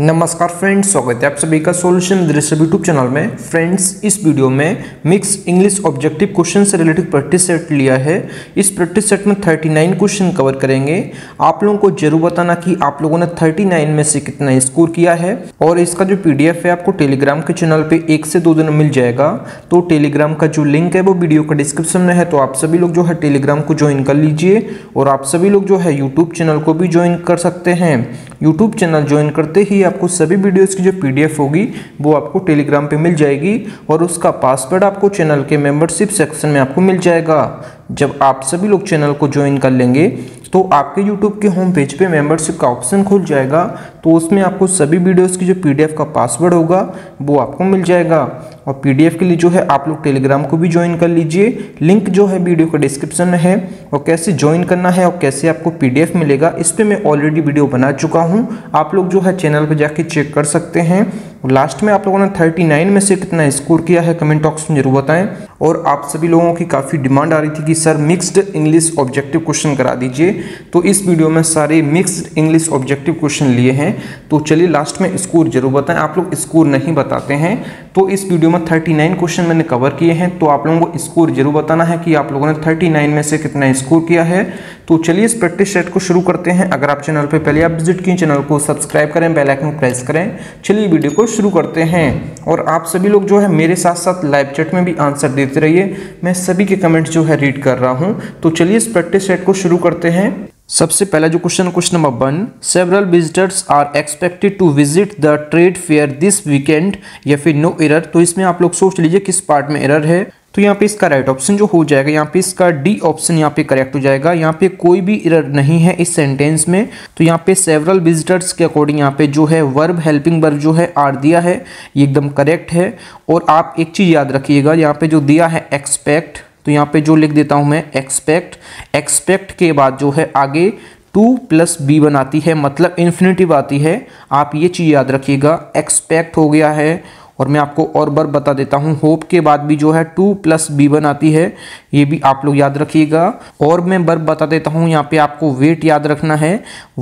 नमस्कार फ्रेंड्स स्वागत है आप सभी का सॉल्यूशन दृश्य यूट्यूब चैनल में फ्रेंड्स इस वीडियो में मिक्स इंग्लिश ऑब्जेक्टिव क्वेश्चन से रिलेटेड प्रैक्टिस सेट लिया है इस प्रैक्टिस सेट में 39 क्वेश्चन कवर करेंगे आप लोगों को जरूर बताना कि आप लोगों ने 39 में से कितना स्कोर किया है और इसका जो पी है आपको टेलीग्राम के चैनल पर एक से दो दिन मिल जाएगा तो टेलीग्राम का जो लिंक है वो वीडियो का डिस्क्रिप्शन में है तो आप सभी लोग जो है टेलीग्राम को ज्वाइन कर लीजिए और आप सभी लोग जो है यूट्यूब चैनल को भी ज्वाइन कर सकते हैं यूट्यूब चैनल ज्वाइन करते ही आपको सभी वीडियोस की जो पीडीएफ होगी वो आपको टेलीग्राम पे मिल जाएगी और उसका पासवर्ड आपको चैनल के मेंबरशिप सेक्शन में आपको मिल जाएगा जब आप सभी लोग चैनल को ज्वाइन कर लेंगे तो आपके यूट्यूब के होम पेज पे मेंबरशिप का ऑप्शन खुल जाएगा तो उसमें आपको सभी वीडियोस की जो पीडीएफ का पासवर्ड होगा वो आपको मिल जाएगा और पीडीएफ के लिए जो है आप लोग टेलीग्राम को भी ज्वाइन कर लीजिए लिंक जो है वीडियो का डिस्क्रिप्शन में है और कैसे ज्वाइन करना है और कैसे आपको पी मिलेगा इस पर मैं ऑलरेडी वीडियो बना चुका हूँ आप लोग जो है चैनल पर जाके चेक कर सकते हैं लास्ट में आप लोगों ने थर्टी में से कितना स्कोर किया है कमेंट बॉक्स में जरूर बताएँ और आप सभी लोगों की काफ़ी डिमांड आ रही थी कि sir mixed English objective question करा दीजिए तो इस वीडियो में सारे मिक्स्ड इंग्लिश ऑब्जेक्टिव क्वेश्चन लिए हैं तो चलिए लास्ट में स्कोर जरूर बताएं आप लोग स्कोर नहीं बताते हैं तो इस वीडियो में थर्टी क्वेश्चन मैंने कवर किए हैं तो आप लोगों को स्कोर जरूर बताना है कि आप लोगों ने थर्टी में से कितना स्कोर किया है तो चलिए इस प्रैक्टिस सेट को शुरू करते हैं अगर आप चैनल पर पहले आप विजिट किए चैनल को सब्सक्राइब करें बेलाइकन प्रेस करें चलिए वीडियो को शुरू करते हैं और आप सभी लोग जो है मेरे साथ साथ लाइव चैट में भी आंसर दे भेजते रहिए मैं सभी के कमेंट्स जो है रीड कर रहा हूँ तो चलिए इस प्रैक्टिस सेट को शुरू करते हैं सबसे पहला जो question question number one several visitors are expected to visit the trade fair this weekend या फिर नो एरर तो इसमें आप लोग सोच लीजिए किस पार्ट में एरर है तो यहाँ पे इसका राइट ऑप्शन जो हो जाएगा यहाँ पे इसका डी ऑप्शन यहाँ पे करेक्ट हो जाएगा यहाँ पे कोई भी इरर नहीं है इस सेंटेंस में तो यहाँ पे सेवरल विजिटर्स के अकॉर्डिंग यहाँ पे जो है वर्ब हेल्पिंग वर्ब जो है आर दिया है ये एकदम करेक्ट है और आप एक चीज़ याद रखिएगा यहाँ पे जो दिया है एक्सपेक्ट तो यहाँ पे जो लिख देता हूँ मैं एक्सपेक्ट एक्सपेक्ट के बाद जो है आगे टू प्लस बी बनाती है मतलब इन्फिनेटिव आती है आप ये चीज़ याद रखिएगा एक्सपेक्ट हो गया है और मैं आपको और बार बता देता हूँ होप के बाद भी जो है टू प्लस बी वन आती है ये भी आप लोग याद रखिएगा और मैं बर्ब बता देता हूँ यहाँ पे आपको वेट याद रखना है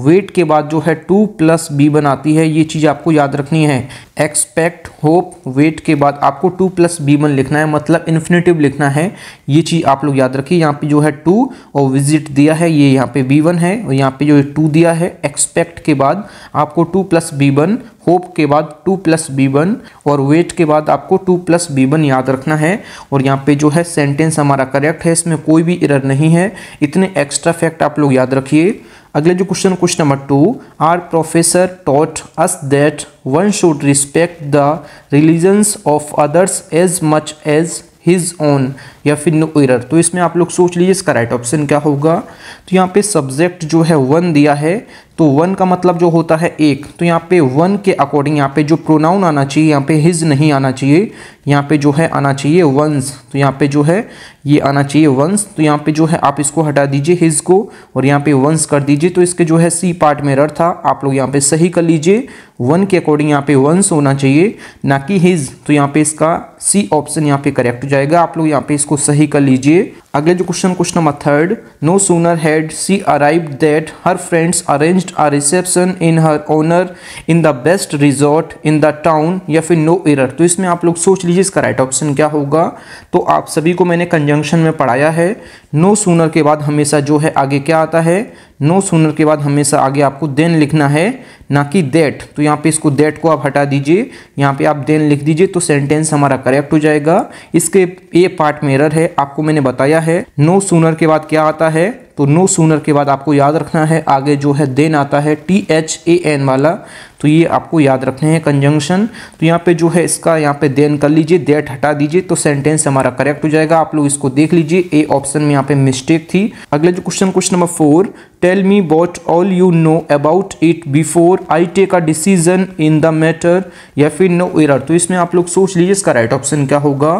वेट के बाद जो है टू प्लस बी वन आती है ये चीज़ आपको याद रखनी है एक्सपेक्ट होप वेट के बाद आपको टू प्लस बी वन लिखना है मतलब इन्फिनेटिव लिखना है ये चीज़ आप लोग याद रखिए यहाँ पे जो है टू और विजिट दिया है ये यहाँ पे बी वन है और यहाँ पे जो टू दिया है एक्सपेक्ट के बाद आपको to plus V one hope के बाद टू प्लस बी वन और वेट के बाद आपको टू प्लस बी वन याद रखना है और यहाँ पे जो है सेंटेंस हमारा करेक्ट है इसमें कोई भी इरर नहीं है इतने एक्स्ट्रा फैक्ट आप लोग याद रखिए अगले जो question question number two our professor taught us that one should respect the religions of others as much as his own या फिर नो इरर तो इसमें आप लोग सोच लीजिए इसका राइट ऑप्शन क्या होगा तो यहाँ पे सब्जेक्ट जो है वन दिया है तो वन का मतलब जो होता है एक तो यहाँ पे वन के अकॉर्डिंग यहाँ पे जो प्रोनाउन आना चाहिए यहाँ पे हिज नहीं आना चाहिए यहाँ पे जो है आना चाहिए वंस तो यहाँ पे जो है ये आना चाहिए वंस तो यहाँ पे जो है आप इसको हटा दीजिए हिज को और यहाँ पे वंस कर दीजिए तो इसके जो है सी पार्ट में रर था आप लोग यहाँ पे सही कर लीजिए वन के अकॉर्डिंग यहाँ पे वंस होना चाहिए ना कि हिज तो यहाँ पे इसका सी ऑप्शन यहाँ पे करेक्ट हो जाएगा आप लोग यहाँ पे इसको सही कर लीजिए अगले जो question question number third no sooner had she arrive that her friends arrange a reception in her honour in the best resort in the town या फिर नो एरर तो इसमें आप लोग सोच लीजिए इसका राइट ऑप्शन क्या होगा तो आप सभी को मैंने कंजंक्शन में पढ़ाया है नो सूनर के बाद हमेशा जो है आगे क्या आता है नो सूनर के बाद हमेशा आगे आपको देन लिखना है ना कि देट तो यहाँ पे इसको देट को आप हटा दीजिए यहाँ पे आप देन लिख दीजिए तो सेंटेंस हमारा करेक्ट हो जाएगा इसके ए पार्ट में एरर है आपको मैंने बताया है नो सूनर के बाद क्या आता है तो नो सूनर के बाद आपको याद रखना है आगे जो है देन आता है टी एच ए एन वाला तो ये आपको याद रखने हैं कंजंक्शन तो यहाँ पे जो है इसका यहाँ पे देन कर लीजिए देट हटा दीजिए तो सेंटेंस हमारा करेक्ट हो जाएगा आप लोग इसको देख लीजिए ए ऑप्शन में यहाँ पे मिस्टेक थी अगले जो question question number four tell me what all you know about it before I take a decision in the matter या फिर नो एरर तो इसमें आप लोग सोच लीजिए इसका राइट ऑप्शन क्या होगा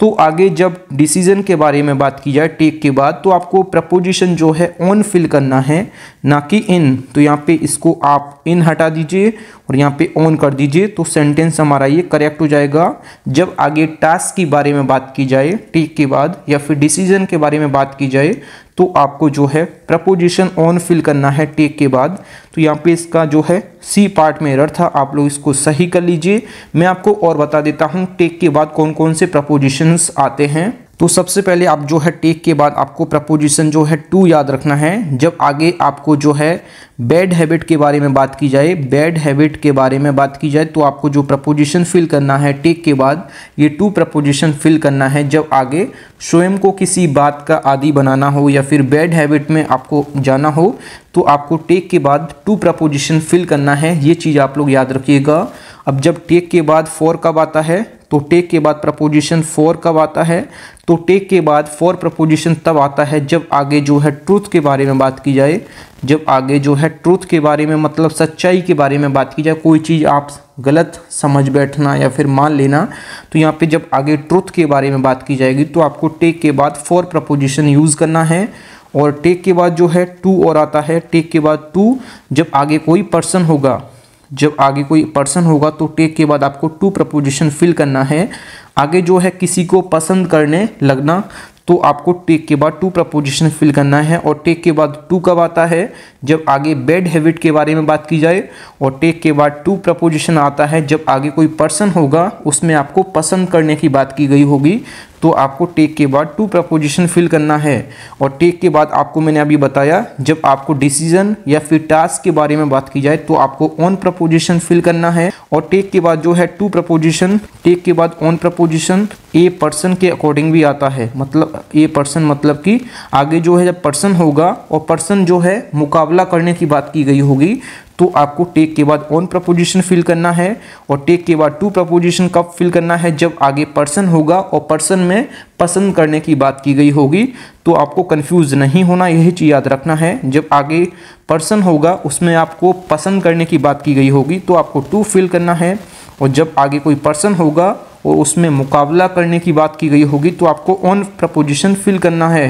तो आगे जब डिसीजन के बारे में बात की जाए टेक के बाद तो आपको प्रपोजिशन जो है ऑन फिल करना है ना कि इन तो यहाँ पे इसको आप इन हटा दीजिए और यहाँ पे ऑन कर दीजिए तो सेंटेंस हमारा ये करेक्ट हो जाएगा जब आगे टास्क के बारे में बात की जाए टिक के बाद या फिर डिसीजन के बारे में बात की जाए तो आपको जो है प्रपोजिशन ऑन फिल करना है टेक के बाद तो यहाँ पे इसका जो है सी पार्ट में एरर था आप लोग इसको सही कर लीजिए मैं आपको और बता देता हूँ टेक के बाद कौन कौन से प्रपोजिशंस आते हैं तो सबसे पहले आप जो है टेक के बाद आपको प्रपोजिशन जो है टू याद रखना है जब आगे आपको जो है बैड हैबिट के बारे में बात की जाए बैड हैबिट के बारे में बात की जाए तो आपको जो प्रपोजिशन फिल करना है टेक के बाद ये टू प्रपोजिशन फिल करना है जब आगे स्वयं को किसी बात का आदि बनाना हो या फिर बैड हैबिट में आपको जाना हो तो आपको टेक के बाद टू प्रपोजिशन फिल करना है ये चीज़ आप लोग याद रखिएगा अब जब टेक के बाद फोर कब आता है तो टेक के बाद प्रपोजिशन फोर कब आता है तो टेक के बाद फोर प्रपोजिशन तब आता है जब आगे जो है ट्रूथ के बारे में बात की जाए जब आगे जो है ट्रूथ के बारे में मतलब सच्चाई के बारे में बात की जाए कोई चीज़ आप गलत समझ बैठना या फिर मान लेना तो यहाँ पे जब आगे ट्रूथ के बारे में बात की जाएगी तो आपको टेक के बाद फोर प्रपोजिशन यूज़ करना है और टेक के बाद जो है टू और आता है टेक के बाद टू जब आगे कोई पर्सन होगा जब आगे कोई पर्सन होगा तो टेक के बाद आपको टू प्रपोजिशन फिल करना है आगे जो है किसी को पसंद करने लगना तो आपको टेक के बाद टू प्रपोजिशन फिल करना है और टेक के बाद टू कब आता है जब आगे बेड हैबिट के बारे में बात की जाए और टेक के बाद टू प्रपोजिशन आता है जब आगे कोई पर्सन होगा उसमें आपको पसंद करने की बात की गई होगी तो आपको टेक के बाद टू प्रपोजिशन फिल करना है और टेक के बाद आपको मैंने अभी बताया जब आपको डिसीजन या फिर टास्क के बारे में बात की जाए तो आपको ऑन प्रपोजिशन फिल करना है और टेक के बाद जो है टू प्रपोजिशन टेक के बाद ऑन प्रपोजिशन ए पर्सन के अकॉर्डिंग भी आता है मतलब ए पर्सन मतलब कि आगे जो है जब पर्सन होगा और पर्सन जो है मुकाबला करने की बात की गई होगी तो आपको टेक के बाद ऑन प्रपोजिशन फिल करना है और टेक के बाद टू प्रपोजिशन कब फिल करना है जब आगे पर्सन होगा और पर्सन में पसंद करने की बात की गई होगी तो आपको कंफ्यूज नहीं होना यही चीज़ याद रखना है जब आगे पर्सन होगा उसमें आपको पसंद करने की बात की गई होगी तो आपको टू फिल करना है और जब आगे कोई पर्सन होगा और उसमें मुकाबला करने की बात की गई होगी तो आपको ऑन प्रपोजिशन फिल करना है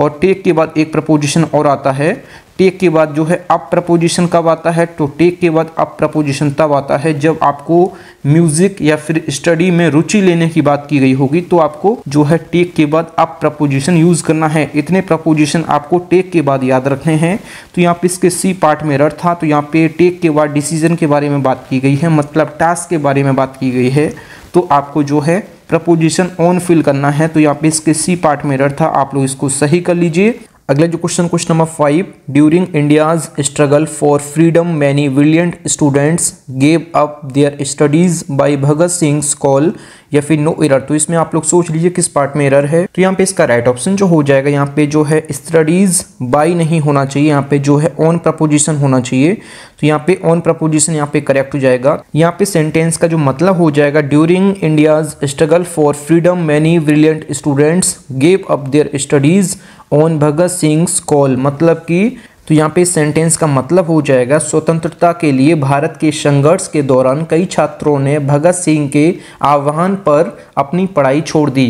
और टेक के बाद एक प्रपोजिशन और आता है टेक के बाद जो है अप प्रपोजिशन कब आता है तो टेक के बाद अप प्रपोजिशन तब आता है जब आपको म्यूज़िक या फिर स्टडी में रुचि लेने की बात की गई होगी तो आपको जो है टेक के बाद अप प्रपोजिशन यूज़ करना है इतने प्रपोजिशन आपको टेक के बाद याद रखने हैं तो यहाँ पे इसके सी पार्ट में रर था तो यहाँ पे टेक के बाद डिसीजन के बारे में बात की गई है मतलब टास्क के बारे में बात की गई है तो आपको जो है प्रपोजिशन ऑन फिल करना है तो यहाँ पे इसके सी पार्ट में एरर था आप लोग इसको सही कर लीजिए अगला जो question question number five during India's struggle for freedom many valiant students gave up their studies by Bhagat Singh call या फिर नो एरर तो इसमें आप लोग सोच लीजिए किस पार्ट में एरर है तो यहाँ पे इसका राइट ऑप्शन जो हो जाएगा यहाँ पे जो है स्टडीज बाय नहीं होना चाहिए यहाँ पे जो है ऑन प्रपोजिशन होना चाहिए तो यहाँ पे ऑन प्रपोजिशन यहाँ पे करेक्ट हो जाएगा यहाँ पे सेंटेंस का जो मतलब हो जाएगा during India's struggle for freedom many valiant students gave up their studies on Bhagat Singh call मतलब कि तो यहाँ पे सेंटेंस का मतलब हो जाएगा स्वतंत्रता के लिए भारत के संघर्ष के दौरान कई छात्रों ने भगत सिंह के आह्वान पर अपनी पढ़ाई छोड़ दी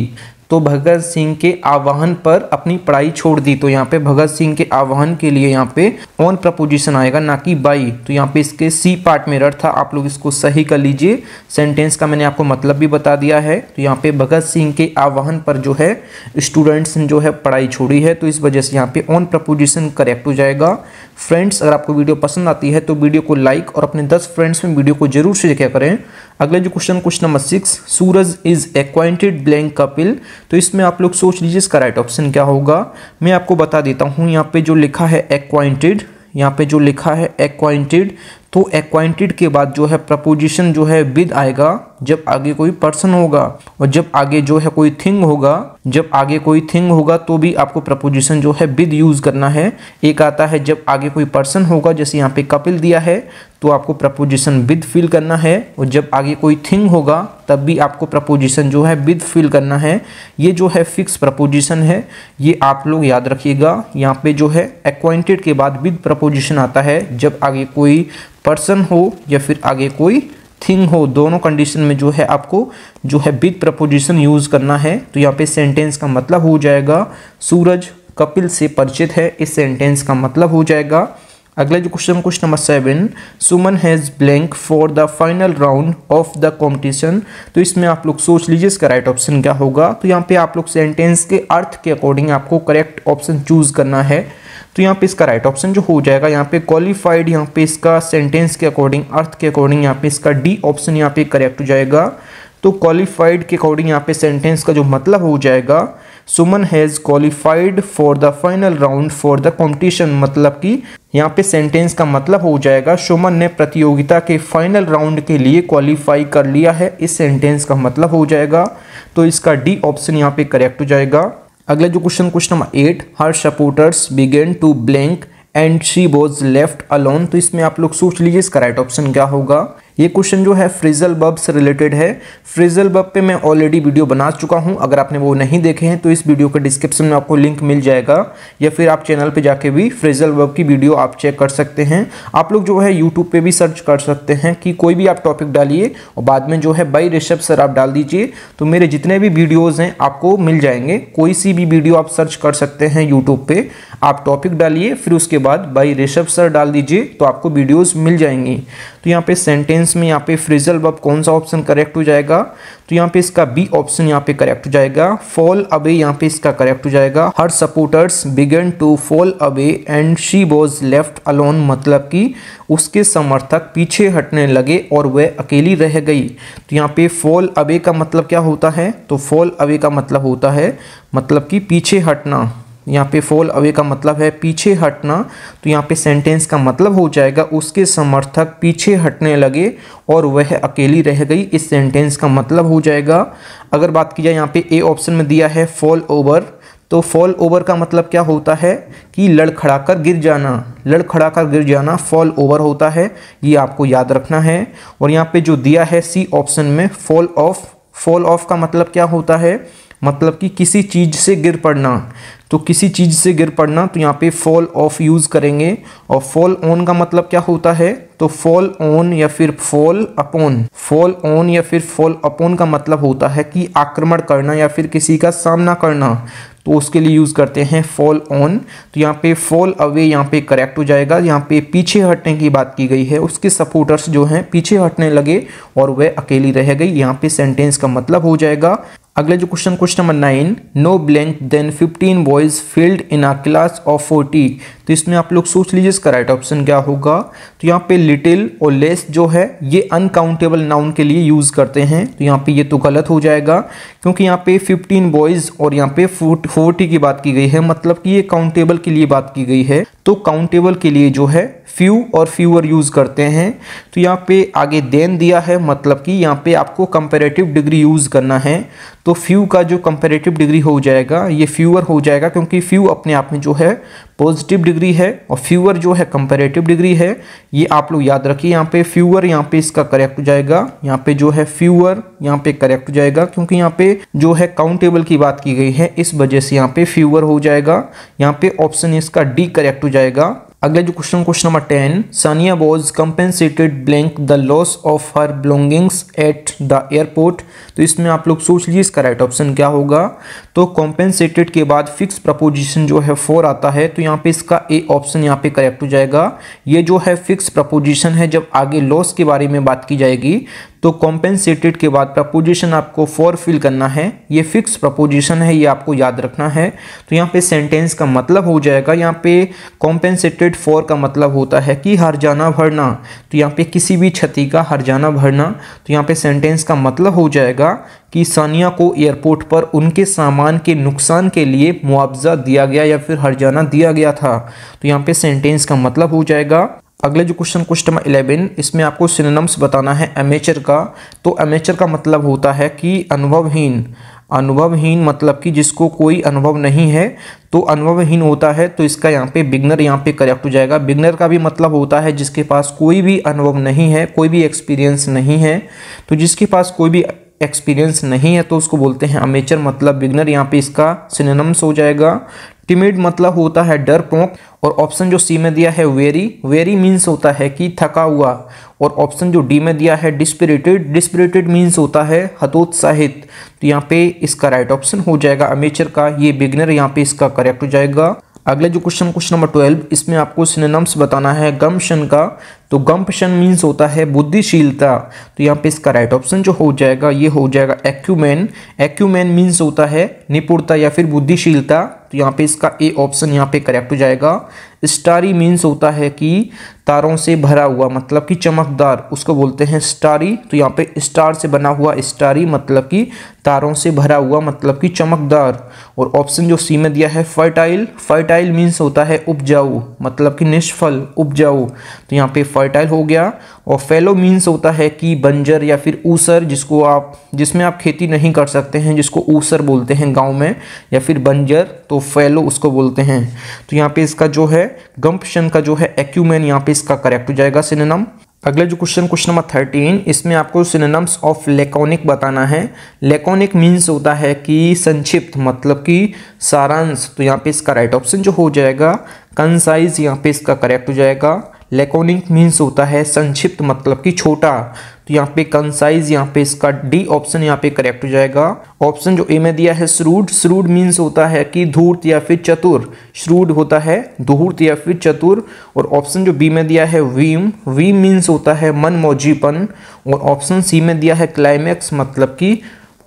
तो भगत सिंह के आह्वान पर अपनी पढ़ाई छोड़ दी तो यहाँ पे भगत सिंह के आह्वान के लिए यहाँ पे ऑन प्रपोजिशन आएगा ना कि बाई तो यहाँ पे इसके सी पार्ट में रट था आप लोग इसको सही कर लीजिए सेंटेंस का मैंने आपको मतलब भी बता दिया है तो यहाँ पे भगत सिंह के आवाहन पर जो है स्टूडेंट्स ने जो है पढ़ाई छोड़ी है तो इस वजह से यहाँ पे ऑन प्रपोजिशन करेक्ट हो जाएगा फ्रेंड्स अगर आपको वीडियो पसंद आती है तो वीडियो को लाइक और अपने दस फ्रेंड्स में वीडियो को जरूर शेयर करें अगले जो question question number six Suraj is acquainted blank Kapil तो इसमें आप लोग सोच लीजिए इसका राइट ऑप्शन क्या होगा मैं आपको बता देता हूँ यहाँ पे जो लिखा है एक्वाइंटेड यहाँ पे जो लिखा है एक्वाइंटेड तो एक्वाइंटेड के बाद जो है प्रपोजिशन जो है विद आएगा जब आगे कोई पर्सन होगा और जब आगे जो है कोई थिंग होगा जब आगे कोई थिंग होगा तो भी आपको प्रपोजिशन जो है विद यूज़ करना है एक आता है जब आगे कोई पर्सन होगा जैसे यहाँ पे कपिल दिया है तो आपको प्रपोजिशन विद फिल करना है और जब आगे कोई थिंग होगा तब भी आपको प्रपोजिशन जो है विद फिल करना है ये जो है फिक्स प्रपोजिशन है ये आप लोग याद रखिएगा यहाँ पे जो है एक्वाइंटेड के बाद विद प्रपोजिशन आता है जब आगे कोई पर्सन हो या फिर आगे कोई थिंग हो दोनों कंडीशन में जो है आपको जो है विद प्रपोजिशन यूज़ करना है तो यहाँ पे सेंटेंस का मतलब हो जाएगा सूरज कपिल से परिचित है इस सेंटेंस का मतलब हो जाएगा अगला जो question question number seven Suman has blank for the final round of the competition तो इसमें आप लोग सोच लीजिए इसका राइट ऑप्शन क्या होगा तो यहाँ पे आप लोग सेंटेंस के अर्थ के अकॉर्डिंग आपको करेक्ट ऑप्शन चूज करना है तो यहाँ पे इसका राइट ऑप्शन जो हो जाएगा यहाँ पे क्वालिफाइड यहाँ पे इसका सेंटेंस के अकॉर्डिंग अर्थ के अकॉर्डिंग यहाँ पे इसका डी ऑप्शन यहाँ पे करेक्ट हो जाएगा तो क्वालिफाइड के अकॉर्डिंग यहाँ पे सेंटेंस का जो मतलब हो जाएगा Suman has qualified for the final round for the competition मतलब कि यहाँ पे सेंटेंस का मतलब हो जाएगा सुमन ने प्रतियोगिता के फाइनल राउंड के लिए क्वालिफाई कर लिया है इस सेंटेंस का मतलब हो जाएगा तो इसका डी ऑप्शन यहाँ पे करेक्ट हो जाएगा अगला जो question question number eight her supporters begin to blank and she was left alone तो इसमें आप लोग सोच लीजिए इसका राइट ऑप्शन क्या होगा ये क्वेश्चन जो है फ्रिजल बब से रिलेटेड है फ्रिजल बब पे मैं ऑलरेडी वीडियो बना चुका हूँ अगर आपने वो नहीं देखे हैं तो इस वीडियो के डिस्क्रिप्शन में आपको लिंक मिल जाएगा या फिर आप चैनल पे जाके भी फ्रिजल बब की वीडियो आप चेक कर सकते हैं आप लोग जो है यूट्यूब पर भी सर्च कर सकते हैं कि कोई भी आप टॉपिक डालिए और बाद में जो है बाई रिशभ सर आप डाल दीजिए तो मेरे जितने भी वीडियोज़ हैं आपको मिल जाएंगे कोई सी भी वीडियो आप सर्च कर सकते हैं यूट्यूब पे आप टॉपिक डालिए फिर उसके बाद बाई रिशभ सर डाल दीजिए तो आपको वीडियोज़ मिल जाएंगी तो यहाँ पे सेंटेंस सेंटेंस में यहाँ पे फ्रिजल वर्ब कौन सा ऑप्शन करेक्ट हो जाएगा तो यहाँ पे इसका बी ऑप्शन यहाँ पे करेक्ट हो जाएगा फॉल अवे यहाँ पे इसका करेक्ट हो जाएगा her supporters began to fall away and she was left alone मतलब कि उसके समर्थक पीछे हटने लगे और वह अकेली रह गई तो यहाँ पे फॉल अवे का मतलब क्या होता है तो फॉल अवे का मतलब होता है मतलब कि पीछे हटना यहाँ पे फॉल अवे का मतलब है पीछे हटना तो यहाँ पे सेंटेंस का मतलब हो जाएगा उसके समर्थक पीछे हटने लगे और वह अकेली रह गई इस सेंटेंस का मतलब हो जाएगा अगर बात की जाए यहाँ पे ए ऑप्शन में दिया है फॉल ओवर तो फॉल ओवर का मतलब क्या होता है कि लड़खड़ा कर गिर जाना लड़खड़ा कर गिर जाना फॉल ओवर होता है ये आपको याद रखना है और यहाँ पे जो दिया है सी ऑप्शन में फॉल ऑफ फॉल ऑफ का मतलब क्या होता है मतलब कि किसी चीज़ से गिर पड़ना तो किसी चीज़ से गिर पड़ना तो यहाँ पे फॉल ऑफ यूज़ करेंगे और फॉल ऑन का मतलब क्या होता है तो फॉल ऑन या फिर फॉल अपॉन फॉल ऑन या फिर फॉल अपॉन का मतलब होता है कि आक्रमण करना या फिर किसी का सामना करना तो उसके लिए यूज़ करते हैं फॉल ऑन तो यहाँ पे फॉल अवे यहाँ पे करेक्ट हो जाएगा यहाँ पे पीछे हटने की बात की गई है उसके सपोर्टर्स जो हैं पीछे हटने लगे और वह अकेली रह गई यहाँ पे सेंटेंस का मतलब हो जाएगा अगला जो question question number nine no blank then fifteen boys field in a class of forty तो इसमें आप लोग सोच लीजिए इसका राइट ऑप्शन क्या होगा तो यहाँ पे लिटिल और लेस जो है ये अनकाउंटेबल नाउन के लिए यूज़ करते हैं तो यहाँ पे ये तो गलत हो जाएगा क्योंकि यहाँ पे 15 बॉयज़ और यहाँ पे फोर्टी की बात की गई है मतलब कि ये काउंटेबल के लिए बात की गई है तो काउंटेबल के लिए जो है फ्यू और फ्यूअर यूज़ करते हैं तो यहाँ पे आगे देन दिया है मतलब कि यहाँ पे आपको कंपेरेटिव डिग्री यूज़ करना है तो फ्यू का जो कंपेरेटिव डिग्री हो जाएगा ये फ्यूअर हो जाएगा क्योंकि फ्यू अपने आप में जो है पॉजिटिव डिग्री है और फ्यूअर जो है कंपेरेटिव डिग्री है ये आप लोग याद रखिए यहाँ पे फ्यूअर यहाँ पे इसका करेक्ट हो जाएगा यहाँ पे जो है फ्यूअर यहाँ पे करेक्ट हो जाएगा क्योंकि यहाँ पे जो है काउंटेबल की बात की गई है इस वजह से यहाँ पे फ्यूअर हो जाएगा यहाँ पे ऑप्शन इसका डी करेक्ट हो जाएगा अगला जो question question number ten Sania was compensated blank the loss of her belongings at the airport तो इसमें आप लोग सोच लीजिए इसका राइट ऑप्शन क्या होगा तो कॉम्पेंसेटेड के बाद फिक्स प्रपोजिशन जो है फोर आता है तो यहाँ पे इसका ए ऑप्शन यहाँ पे करेक्ट हो जाएगा ये जो है फिक्स प्रपोजिशन है जब आगे लॉस के बारे में बात की जाएगी तो कॉम्पेंसेटेड के बाद प्रपोजिशन आपको फोर फिल करना है ये फिक्स प्रपोजिशन है ये आपको याद रखना है तो यहाँ पे सेंटेंस का मतलब हो जाएगा यहाँ पे कॉम्पेंसेटेड फोर का मतलब होता है कि हर जाना भरना तो यहाँ पे किसी भी क्षति का हर जाना भरना तो यहाँ पे सेंटेंस का मतलब हो जाएगा कि सानिया को एयरपोर्ट पर उनके सामान के नुकसान के लिए मुआवजा दिया गया या फिर हरजाना दिया गया था तो यहाँ पे सेंटेंस का मतलब हो जाएगा अगले जो क्वेश्चन क्वेश्चन नंबर इलेवन इसमें आपको सिनेम्स बताना है एमेचर का तो एमेचर का मतलब होता है कि अनुभवहीन अनुभवहीन मतलब कि जिसको कोई अनुभव नहीं है तो अनुभवहीन होता है तो इसका यहाँ पे बिगनर यहाँ पे करेक्ट हो जाएगा बिगनर का भी मतलब होता है जिसके पास कोई भी अनुभव नहीं है कोई भी एक्सपीरियंस नहीं है तो जिसके पास कोई भी एक्सपीरियंस नहीं है तो उसको बोलते हैं अमेचर मतलब बिगनर यहाँ पे इसका सिनेम्स हो जाएगा टिमिड मतलब होता है डर पोंक और ऑप्शन जो सी में दिया है वेरी वेरी मीन्स होता है कि थका हुआ और ऑप्शन जो डी में दिया है डिस्पिरिटेड डिस्पिरिटेड मीन्स होता है हतोत्साहित तो यहाँ पे इसका राइट right ऑप्शन हो जाएगा अमेचर का ये बिगनर यहाँ पे इसका करेक्ट हो जाएगा अगले जो क्वेश्चन क्वेश्चन नंबर ट्वेल्व इसमें आपको सिनेम्स बताना है गमशन का तो गम्पशन मीन्स होता है बुद्धिशीलता तो यहाँ पे इसका राइट ऑप्शन जो हो जाएगा ये हो जाएगा एक्यूमैन एक्यूमैन मीन्स होता है निपुणता या फिर बुद्धिशीलता तो यहाँ पे इसका ए ऑप्शन यहाँ पे करेक्ट हो जाएगा स्टारी मीन्स होता है कि तारों से भरा हुआ मतलब कि चमकदार उसको बोलते हैं स्टारी तो यहाँ पे स्टार से बना हुआ स्टारी मतलब कि तारों से भरा हुआ मतलब कि चमकदार और ऑप्शन जो सी में दिया है फर्टाइल फर्टाइल मीन्स होता है उपजाऊ मतलब कि निष्फल उपजाऊ तो यहाँ पे फर्टाइल हो गया और फेलो मीन्स होता है कि बंजर या फिर ऊसर जिसको आप जिसमें आप खेती नहीं कर सकते हैं जिसको ऊसर बोलते हैं गांव में या फिर बंजर तो फेलो उसको बोलते हैं तो यहाँ पे इसका जो है गंपशन का जो है एक्यूमेन यहाँ पे इसका करेक्ट हो जाएगा सिनेनम अगला जो क्वेश्चन क्वेश्चन नंबर थर्टीन इसमें आपको सिनेम्स ऑफ लेकोनिक बताना है लेकोनिक मीन्स होता है कि संक्षिप्त मतलब कि सारांश तो यहाँ पे इसका राइट ऑप्शन जो हो जाएगा कंसाइज यहाँ पे इसका करेक्ट हो जाएगा लेकोनिक मीन्स होता है संक्षिप्त मतलब कि छोटा तो यहाँ पे कंसाइज यहाँ पे इसका डी ऑप्शन यहाँ पे करेक्ट हो जाएगा ऑप्शन जो ए में दिया है श्रूड श्रूड मीन्स होता है कि धूर्त या फिर चतुर श्रूड होता है धूर्त या फिर चतुर और ऑप्शन जो बी में दिया है वीम वीम मीन्स होता है मनमौजीपन और ऑप्शन सी में दिया है क्लाइमैक्स मतलब कि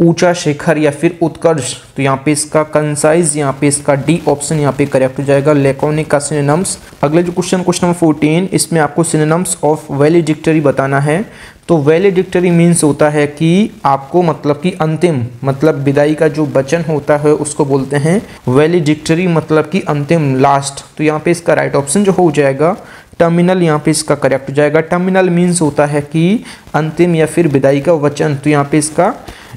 ऊंचा शिखर या फिर उत्कर्ष तो यहाँ पे इसका कंसाइज यहाँ पे इसका डी ऑप्शन यहाँ पे करेक्ट हो जाएगा लेकोनिक का सिनेनम्स अगले जो क्वेश्चन क्वेश्चन नंबर फोर्टीन इसमें आपको सिनेनम्स ऑफ वैलिडिक्टरी बताना है तो वैलिडिक्टरी मीन्स होता है कि आपको मतलब कि अंतिम मतलब विदाई का जो वचन होता है उसको बोलते हैं वैलिडिक्टरी मतलब कि अंतिम लास्ट तो यहाँ पे इसका राइट ऑप्शन जो हो जाएगा टर्मिनल यहाँ पे इसका करेक्ट हो जाएगा टर्मिनल मीन्स होता है कि अंतिम या फिर विदाई का वचन तो यहाँ पे इसका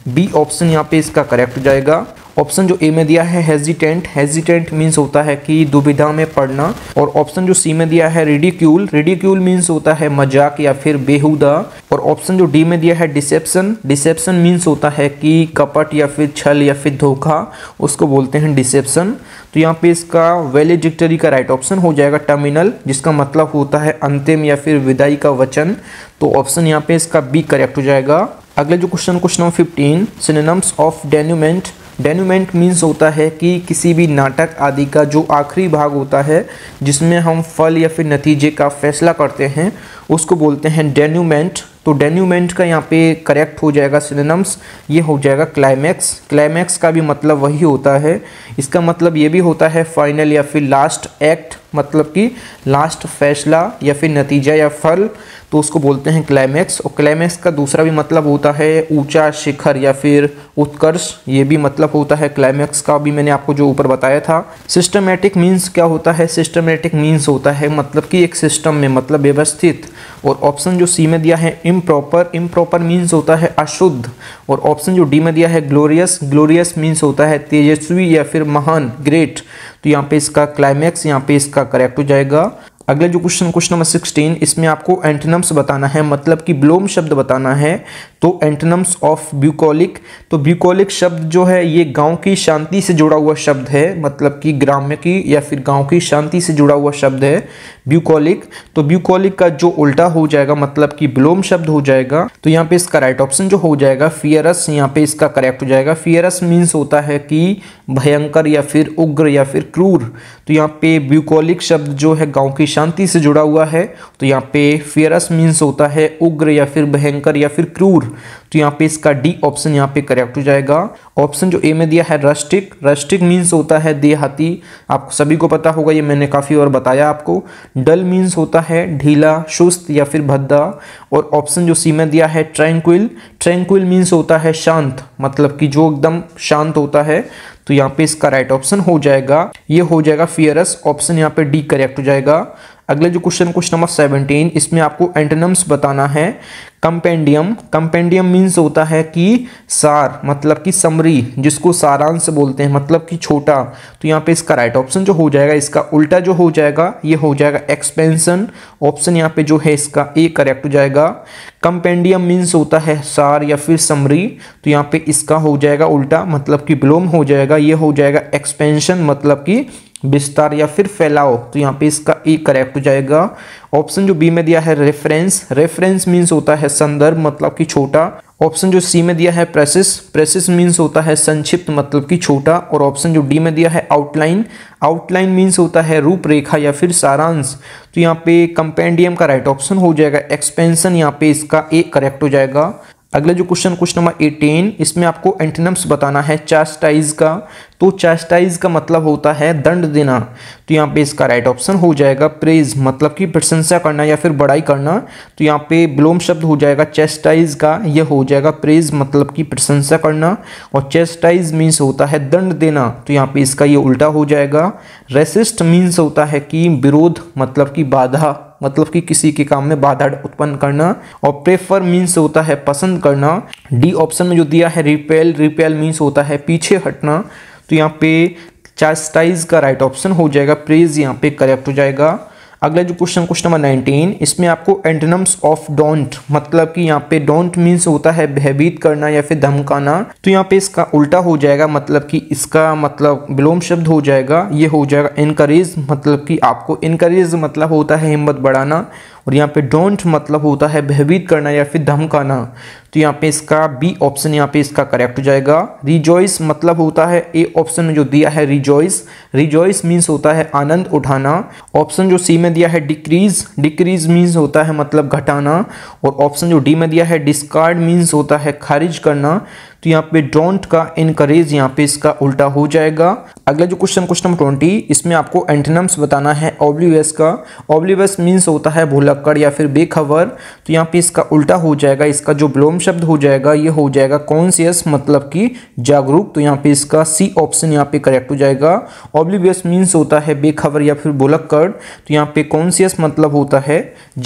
बी ऑप्शन यहाँ पे इसका करेक्ट हो जाएगा ऑप्शन जो ए में दिया है हेजिटेंट हेजिटेंट मीन्स होता है कि दुविधा में पढ़ना और ऑप्शन जो सी में दिया है रेडिक्यूल रेडिक्यूल मीन्स होता है मजाक या फिर बेहुदा और ऑप्शन जो डी में दिया है डिसेप्शन डिसेप्शन मीन्स होता है कि कपट या फिर छल या फिर धोखा उसको बोलते हैं डिसेप्शन तो यहाँ पे इसका वेलिडिक्टरी का राइट ऑप्शन हो जाएगा टर्मिनल जिसका मतलब होता है अंतिम या फिर विदाई का वचन तो ऑप्शन यहाँ पे इसका बी करेक्ट हो जाएगा अगले जो question question number fifteen synonyms of denouement denouement means होता है कि किसी भी नाटक आदि का जो आखिरी भाग होता है जिसमें हम फल या फिर नतीजे का फैसला करते हैं उसको बोलते हैं डेन्यूमेंट तो डेन्यूमेंट का यहाँ पे करेक्ट हो जाएगा सिनेम्स ये हो जाएगा क्लाइमैक्स क्लाइमैक्स का भी मतलब वही होता है इसका मतलब ये भी होता है फाइनल या फिर लास्ट एक्ट मतलब कि लास्ट फैसला या फिर नतीजा या फल तो उसको बोलते हैं क्लाइमैक्स और क्लाइमैक्स का दूसरा भी मतलब होता है ऊंचा शिखर या फिर उत्कर्ष ये भी मतलब होता है क्लाइमैक्स का भी मैंने आपको जो ऊपर बताया था सिस्टमेटिक मीन्स क्या होता है सिस्टमेटिक मीन्स होता है मतलब कि एक सिस्टम में मतलब व्यवस्थित और ऑप्शन जो सी में दिया है इम प्रॉपर इम प्रॉपर मीन्स होता है अशुद्ध और ऑप्शन जो डी में दिया है ग्लोरियस ग्लोरियस मीन्स होता है तेजस्वी या फिर महान ग्रेट तो यहाँ पे इसका क्लाइमैक्स यहाँ पे इसका करेक्ट हो जाएगा अगला जो क्वेश्चन क्वेश्चन नंबर सिक्सटीन इसमें आपको एंटनम्स बताना है मतलब कि ब्लोम शब्द बताना है तो एंटनम्स ऑफ ब्यूकोलिक तो ब्यूकोलिक शब्द जो है ये गांव की शांति से जुड़ा हुआ शब्द है मतलब कि ग्राम्य की या फिर गांव की शांति से जुड़ा हुआ शब्द है ब्यूकोलिक तो ब्यूकोलिक का जो उल्टा हो जाएगा मतलब कि ब्लोम शब्द हो जाएगा तो यहाँ पे इसका राइट ऑप्शन जो हो जाएगा फियरस यहाँ पे इसका करेक्ट हो जाएगा फियरस मीन्स होता है कि भयंकर या फिर उग्र या फिर क्रूर तो यहाँ पे ब्यूकोलिक शब्द जो है गांव की शांति से जुड़ा हुआ है तो यहाँ पे फेरस मीन्स होता है उग्र या फिर भयंकर या फिर क्रूर तो यहाँ पे इसका डी ऑप्शन यहाँ पे करेक्ट हो जाएगा ऑप्शन जो ए में दिया है रस्टिक रस्टिक मीन्स होता है देहाती आप सभी को पता होगा ये मैंने काफ़ी और बताया आपको डल मीन्स होता है ढीला सुस्त या फिर भद्दा और ऑप्शन जो सी में दिया है ट्रैंक्विल ट्रैंक्विल मीन्स होता है शांत मतलब कि जो एकदम शांत होता है तो यहाँ पे इसका राइट ऑप्शन हो जाएगा ये हो जाएगा फियरस ऑप्शन यहाँ पे डी करेक्ट हो जाएगा अगले जो क्वेश्चन क्वेश्चन नंबर सेवनटीन इसमें आपको एंटनम्स बताना है कंपेंडियम कंपेंडियम मीन्स होता है कि सार मतलब कि समरी जिसको सारांश बोलते हैं मतलब कि छोटा तो यहाँ पे इसका राइट ऑप्शन जो हो जाएगा इसका उल्टा जो हो जाएगा ये हो जाएगा एक्सपेंशन ऑप्शन यहाँ पे जो है इसका ए करेक्ट हो जाएगा कंपेंडियम मीन्स होता है सार या फिर समरी तो यहाँ पे इसका हो जाएगा उल्टा मतलब कि ब्लोम हो जाएगा ये हो जाएगा एक्सपेंशन मतलब कि विस्तार या फिर फैलाओ तो यहाँ पे इसका ई e करेक्ट हो जाएगा ऑप्शन जो बी में दिया है रेफरेंस रेफरेंस मीन्स होता है संदर्भ मतलब कि छोटा ऑप्शन जो सी में दिया है प्रेसिस प्रेसिस मीन्स होता है संक्षिप्त मतलब कि छोटा और ऑप्शन जो डी में दिया है आउटलाइन आउटलाइन मीन्स होता है रूपरेखा या फिर सारांश तो यहाँ पे कंपेंडियम का राइट ऑप्शन हो जाएगा एक्सपेंशन यहाँ पे इसका ए करेक्ट हो जाएगा अगला जो क्वेश्चन क्वेश्चन नंबर एटीन इसमें आपको एंटनम्स बताना है चास्टाइज का तो चेस्टाइज का मतलब होता है दंड देना तो यहाँ पे इसका राइट ऑप्शन हो जाएगा प्रेज मतलब कि प्रशंसा करना या फिर बड़ाई करना तो यहाँ पे ब्लोम शब्द हो जाएगा चेस्टाइज का यह हो जाएगा प्रेज मतलब कि प्रशंसा करना और चेस्टाइज मीन्स होता है दंड देना तो यहाँ पे इसका ये उल्टा हो जाएगा रेसिस्ट मीन्स होता है कि विरोध मतलब कि बाधा मतलब कि किसी के काम में बाधा उत्पन्न करना और प्रेफर मीन्स होता है पसंद करना डी ऑप्शन में जो दिया है रिपेल रिपेल मीन्स होता है पीछे हटना तो यहाँ पे चास्टाइज का राइट ऑप्शन हो जाएगा प्रेज यहाँ पे करेक्ट हो जाएगा अगला जो क्वेश्चन क्वेश्चन नंबर नाइनटीन इसमें आपको एंटनम्स ऑफ डोंट मतलब कि यहाँ पे डोंट मीन्स होता है भयभीत करना या फिर धमकाना तो यहाँ पे इसका उल्टा हो जाएगा मतलब कि इसका मतलब विलोम शब्द हो जाएगा ये हो जाएगा इनकरेज मतलब कि आपको इनकरेज मतलब होता है हिम्मत बढ़ाना और यहाँ पे डोंट मतलब होता है भयभीत करना या फिर धमकाना तो यहाँ पे इसका बी ऑप्शन यहाँ पे इसका करेक्ट हो जाएगा रिजॉइस मतलब होता है ए ऑप्शन में जो दिया है रिजॉइस रिजॉइस मीन्स होता है आनंद उठाना ऑप्शन जो सी में दिया है डिक्रीज डिक्रीज मीन्स होता है मतलब घटाना और ऑप्शन जो डी में दिया है डिस्कार्ड मीन्स होता है खारिज करना तो यहाँ पे डोंट का इनकरेज यहाँ पे इसका उल्टा हो जाएगा अगला जो क्वेश्चन क्वेश्चन नंबर ट्वेंटी इसमें आपको एंटनम्स बताना है ऑब्लिवस का ऑब्लिवस मीन्स होता है भुलक्कड़ या फिर बेखबर तो यहाँ पे इसका उल्टा हो जाएगा इसका जो ब्लोम शब्द हो जाएगा ये हो जाएगा कॉन्सियस मतलब कि जागरूक तो यहाँ पे इसका सी ऑप्शन यहाँ पे करेक्ट हो जाएगा ऑब्लिवियस मीन्स होता है बेखबर या फिर भुलक्कड़ तो यहाँ पे कॉन्सियस मतलब होता है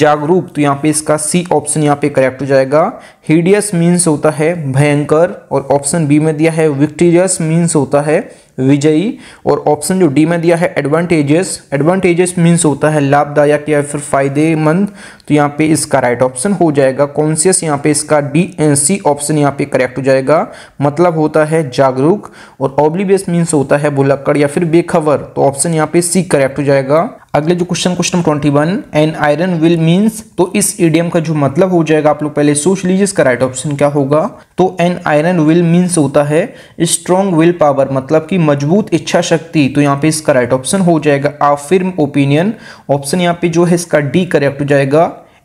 जागरूक तो यहाँ पे इसका सी ऑप्शन यहाँ पे करेक्ट हो जाएगा हीडियस मीन्स होता है भयंकर और ऑप्शन बी में दिया है विक्टीरियस मीन्स होता है विजयी और ऑप्शन जो डी में दिया है एडवांटेजेस एडवांटेजेस मीन्स होता है लाभदायक या फिर फायदेमंद तो यहाँ पे इसका राइट ऑप्शन हो जाएगा कॉन्सियस यहाँ पे इसका डी एन सी ऑप्शन यहाँ पे करेक्ट हो जाएगा मतलब होता है जागरूक और ऑब्लिवियस मीन्स होता है भुलक्कड़ या फिर बेखबर तो ऑप्शन यहाँ पे सी करेक्ट हो जाएगा अगले जो question question twenty one an iron will means तो इस ईडियम का जो मतलब हो जाएगा आप लोग पहले सोच लीजिए इसका राइट ऑप्शन क्या होगा तो एन आयरन विल मीन्स होता है स्ट्रॉन्ग विल पावर मतलब कि मजबूत इच्छा शक्ति तो यहाँ पे इसका राइट ऑप्शन हो जाएगा आ ओपिनियन ऑप्शन यहाँ पे जो है इसका डी करेक्ट हो जाएगा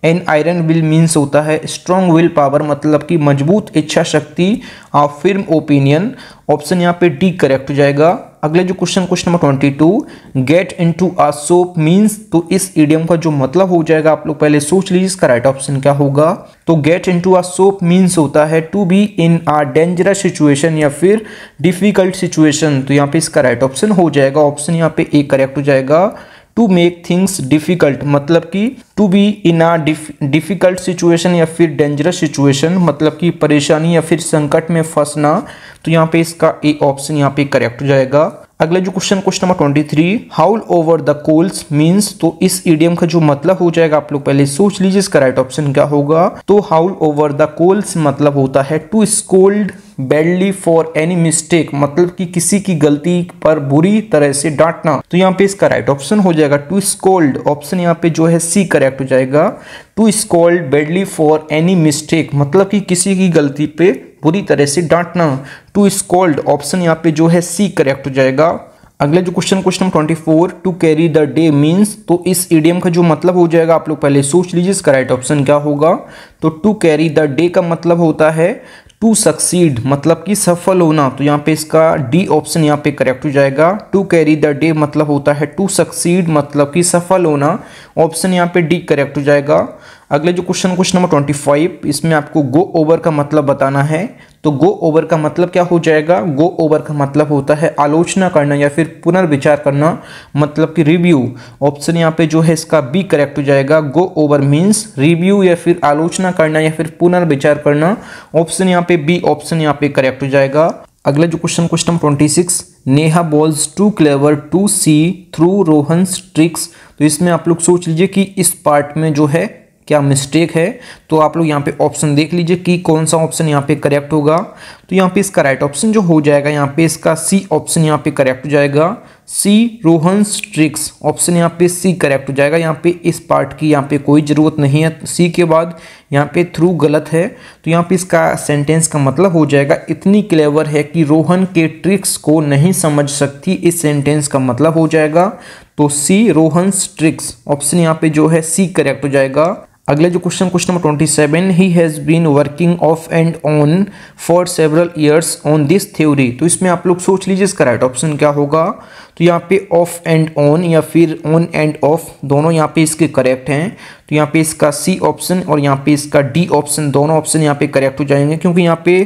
एन आयरन विल मीन्स होता है स्ट्रॉन्ग विल पावर मतलब कि मजबूत इच्छा शक्ति आ ओपिनियन ऑप्शन यहाँ पे डी करेक्ट हो जाएगा अगले जो question question number twenty two get into a soup means तो इस ईडियम का जो मतलब हो जाएगा आप लोग पहले सोच लीजिए इसका राइट ऑप्शन क्या होगा तो get into a soup means होता है to be in a dangerous situation या फिर डिफिकल्ट सिचुएशन तो यहाँ पे इसका राइट ऑप्शन हो जाएगा ऑप्शन यहाँ पे ए करेक्ट हो जाएगा टू मेक थिंग्स डिफिकल्ट मतलब कि to be in a difficult situation या फिर डेंजरस सिचुएशन मतलब कि परेशानी या फिर संकट में फंसना तो यहाँ पे इसका ए ऑप्शन यहाँ पे करेक्ट हो जाएगा अगला जो question question number twenty three haul over the coals means तो इस ईडियम का जो मतलब हो जाएगा आप लोग पहले सोच लीजिए इसका राइट ऑप्शन क्या होगा तो हाउल ओवर द कोल्स मतलब होता है to scold badly for any mistake मतलब कि किसी की गलती पर बुरी तरह से डांटना तो यहाँ पे इसका राइट ऑप्शन हो जाएगा टू स्कोल्ड ऑप्शन यहाँ पे जो है सी करेक्ट हो जाएगा to scold badly for any mistake मतलब कि किसी की गलती पे बुरी तरह से डांटना टू स्कोल्ड ऑप्शन यहाँ पे जो है सी करेक्ट हो जाएगा अगला जो question question twenty four to carry the day means तो इस ईडीएम का जो मतलब हो जाएगा आप लोग पहले सोच लीजिए इसका राइट ऑप्शन क्या होगा तो टू कैरी द डे का मतलब होता है टू सक्सीड मतलब कि सफल होना तो यहाँ पे इसका डी ऑप्शन यहाँ पे करेक्ट हो जाएगा टू कैरी द डे मतलब होता है टू सक्सीड मतलब कि सफल होना ऑप्शन यहाँ पे डी करेक्ट हो जाएगा अगले जो question question number twenty five इसमें आपको गो ओवर का मतलब बताना है तो गो ओवर का मतलब क्या हो जाएगा गो ओवर का मतलब होता है आलोचना करना या फिर पुनर्विचार करना मतलब कि रिव्यू ऑप्शन यहाँ पे जो है इसका बी करेक्ट हो जाएगा गो ओवर मीन्स रिव्यू या फिर आलोचना करना या फिर पुनर्विचार करना ऑप्शन यहाँ पे बी ऑप्शन यहाँ पे करेक्ट हो जाएगा अगला जो question question number twenty six Neha balls too clever to see through Rohan tricks तो इसमें आप लोग सोच लीजिए कि इस पार्ट में जो है क्या मिस्टेक है तो आप लोग यहाँ पे ऑप्शन देख लीजिए कि कौन सा ऑप्शन यहाँ पे करेक्ट होगा तो यहाँ पे इसका राइट ऑप्शन जो हो जाएगा यहाँ पे इसका सी ऑप्शन यहाँ पे करेक्ट हो जाएगा सी रोहन स्ट्रिक्स ऑप्शन यहाँ पे सी करेक्ट हो जाएगा यहाँ पे इस पार्ट की यहाँ पे कोई ज़रूरत नहीं है सी के बाद यहाँ पे थ्रू गलत है तो यहाँ पे इसका सेंटेंस का मतलब हो जाएगा इतनी क्लेवर है कि रोहन के ट्रिक्स को नहीं समझ सकती इस सेंटेंस का मतलब हो जाएगा तो सी रोहन ट्रिक्स ऑप्शन यहाँ पे जो है सी करेक्ट हो जाएगा अगला जो question question number twenty seven he has been working off and on for several years on this theory तो इसमें आप लोग सोच लीजिए इसका राइट ऑप्शन क्या होगा तो यहाँ पे ऑफ एंड ऑन या फिर ऑन एंड ऑफ दोनों यहाँ पे इसके करेक्ट हैं तो यहाँ पे इसका सी ऑप्शन और यहाँ पे इसका डी ऑप्शन दोनों ऑप्शन यहाँ पे करेक्ट हो जाएंगे क्योंकि यहाँ पे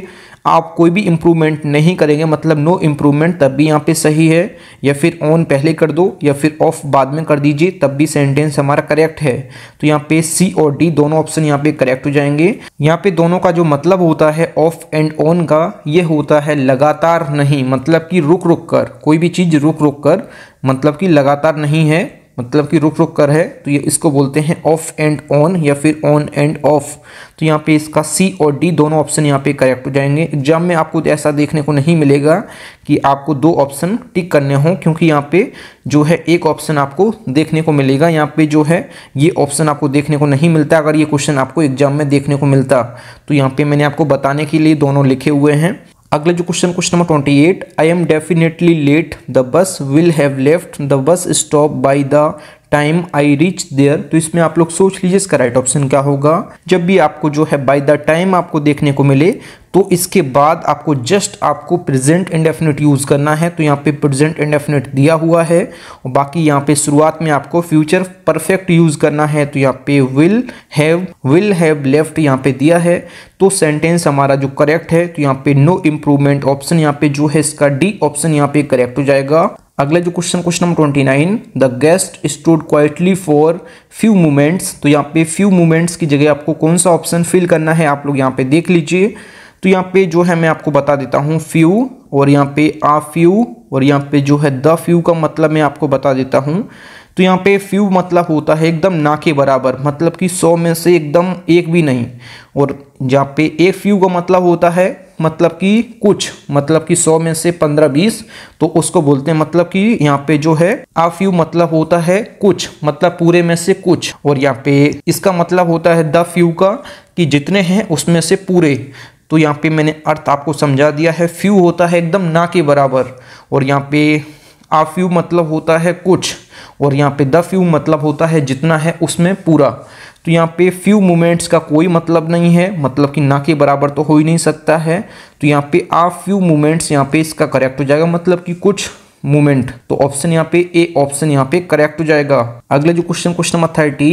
आप कोई भी इम्प्रूवमेंट नहीं करेंगे मतलब नो इम्प्रूवमेंट तब भी यहाँ पे सही है या फिर ऑन पहले कर दो या फिर ऑफ बाद में कर दीजिए तब भी सेंटेंस हमारा करेक्ट है तो यहाँ पे सी और डी दोनों ऑप्शन यहाँ पे करेक्ट हो जाएंगे यहाँ पे दोनों का जो मतलब होता है ऑफ एंड ऑन का ये होता है लगातार नहीं मतलब कि रुक रुक कर कोई भी चीज़ रुक रुक कर मतलब कि लगातार नहीं है मतलब कि रुक रुक कर है तो ये इसको बोलते हैं ऑफ एंड ऑन या फिर ऑन एंड ऑफ तो यहाँ पे इसका सी और डी दोनों ऑप्शन यहाँ पे करेक्ट हो जाएंगे एग्जाम में आपको ऐसा देखने को नहीं मिलेगा कि आपको दो ऑप्शन टिक करने हों क्योंकि यहाँ पे जो है एक ऑप्शन आपको देखने को मिलेगा यहाँ पे जो है ये ऑप्शन आपको देखने को नहीं मिलता अगर ये क्वेश्चन आपको एग्जाम में देखने को मिलता तो यहाँ पे मैंने आपको बताने के लिए दोनों लिखे हुए हैं अगला जो question question number twenty eight I am definitely late the bus will have left the bus stop by the time I reach there तो इसमें आप लोग सोच लीजिए इसका राइट ऑप्शन क्या होगा जब भी आपको जो है बाय द टाइम आपको देखने को मिले तो इसके बाद आपको जस्ट आपको प्रेजेंट इंडेफिनिट यूज़ करना है तो यहाँ पे प्रेजेंट इंडेफिनिट दिया हुआ है और बाकी यहाँ पे शुरुआत में आपको फ्यूचर परफेक्ट यूज़ करना है तो यहाँ पे will have will have left यहाँ पे दिया है तो सेंटेंस हमारा जो करेक्ट है तो यहाँ पे नो इम्प्रूवमेंट ऑप्शन यहाँ पे जो है इसका डी ऑप्शन यहाँ पे करेक्ट हो जाएगा अगला जो question question number twenty nine the guest stood quietly for few moments तो यहाँ पे फ्यू मोमेंट्स की जगह आपको कौन सा ऑप्शन फिल करना है आप लोग यहाँ पे देख लीजिए तो यहाँ पे जो है मैं आपको बता देता हूँ फ्यू और यहाँ पे आ फ्यू और यहाँ पे जो है द फ्यू का मतलब मैं आपको बता देता हूँ तो यहाँ पे फ्यू मतलब होता है एकदम ना के बराबर मतलब कि सौ में से एकदम एक भी नहीं और यहाँ पे एक फ्यू का मतलब होता है मतलब कि कुछ मतलब कि सौ में से पंद्रह बीस तो उसको बोलते हैं मतलब कि यहाँ पे जो है आ फ्यू मतलब होता है कुछ मतलब पूरे में से कुछ और यहाँ पे इसका मतलब होता है द फ्यू का कि जितने हैं उसमें से पूरे तो यहाँ पे मैंने अर्थ आपको समझा दिया है फ्यू होता है एकदम ना के बराबर और यहाँ पे आ फ्यू मतलब होता है कुछ और यहाँ पे द फ्यू मतलब होता है जितना है उसमें पूरा तो यहाँ पे फ्यू मोमेंट्स का कोई मतलब नहीं है मतलब कि ना के बराबर तो हो ही नहीं सकता है तो यहाँ पे आ फ्यू मोमेंट्स यहाँ पे इसका करेक्ट हो जाएगा मतलब कि कुछ मूवमेंट तो ऑप्शन यहाँ पे ए ऑप्शन यहाँ पे करेक्ट हो जाएगा अगले जो question question number thirty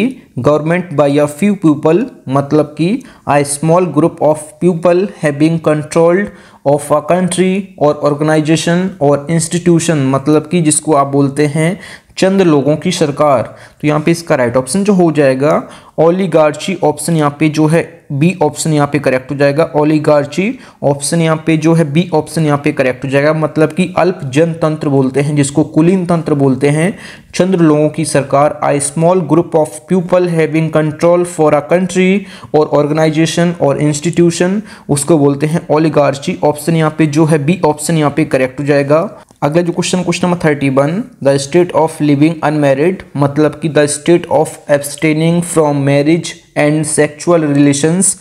government by a few people मतलब कि a small group of people having controlled of a country और ऑर्गेनाइजेशन और इंस्टीट्यूशन मतलब कि जिसको आप बोलते हैं चंद लोगों की सरकार तो यहाँ पे इसका राइट ऑप्शन जो हो जाएगा ओलीगार्ची ऑप्शन यहाँ पे जो है बी ऑप्शन यहाँ पे करेक्ट हो जाएगा ओलीगार्ची ऑप्शन यहाँ पे जो है बी ऑप्शन यहाँ पे करेक्ट हो जाएगा मतलब कि अल्प जनतंत्र बोलते हैं जिसको कुलीन तंत्र बोलते हैं चंद्र लोगों की सरकार a small group of people having control for a country और ऑर्गेनाइजेशन और इंस्टीट्यूशन उसको बोलते हैं ओलीगार्ची ऑप्शन यहाँ पे जो है बी ऑप्शन यहाँ पे करेक्ट हो जाएगा अगला जो question question number thirty one the state of living unmarried मतलब कि the state of abstaining from marriage and sexual relations